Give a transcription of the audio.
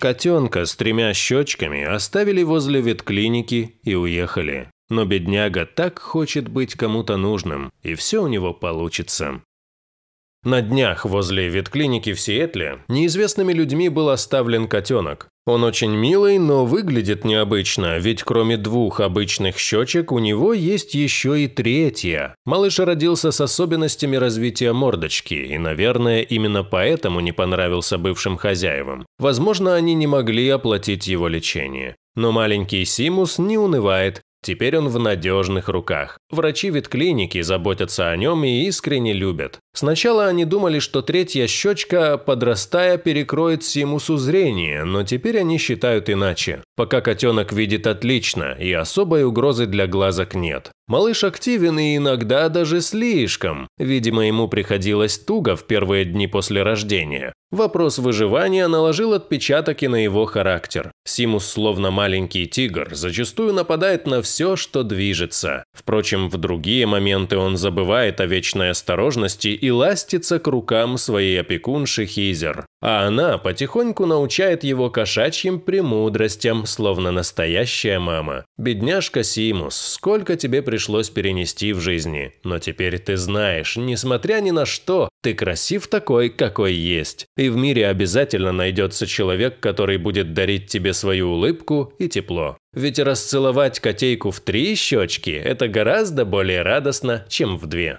Котенка с тремя щечками оставили возле ветклиники и уехали. Но бедняга так хочет быть кому-то нужным, и все у него получится. На днях возле ветклиники в Сиэтле неизвестными людьми был оставлен котенок. Он очень милый, но выглядит необычно, ведь кроме двух обычных щечек у него есть еще и третья. Малыш родился с особенностями развития мордочки, и, наверное, именно поэтому не понравился бывшим хозяевам. Возможно, они не могли оплатить его лечение. Но маленький Симус не унывает, Теперь он в надежных руках. Врачи ветклиники заботятся о нем и искренне любят. Сначала они думали, что третья щечка, подрастая, перекроет симусу зрение, но теперь они считают иначе. Пока котенок видит отлично, и особой угрозы для глазок нет. Малыш активен и иногда даже слишком. Видимо, ему приходилось туго в первые дни после рождения. Вопрос выживания наложил отпечаток и на его характер. Симус, словно маленький тигр, зачастую нападает на все, что движется. Впрочем, в другие моменты он забывает о вечной осторожности и ластится к рукам своей опекунши Хизер а она потихоньку научает его кошачьим премудростям, словно настоящая мама. «Бедняжка Симус, сколько тебе пришлось перенести в жизни, но теперь ты знаешь, несмотря ни на что, ты красив такой, какой есть. И в мире обязательно найдется человек, который будет дарить тебе свою улыбку и тепло. Ведь расцеловать котейку в три щечки – это гораздо более радостно, чем в две.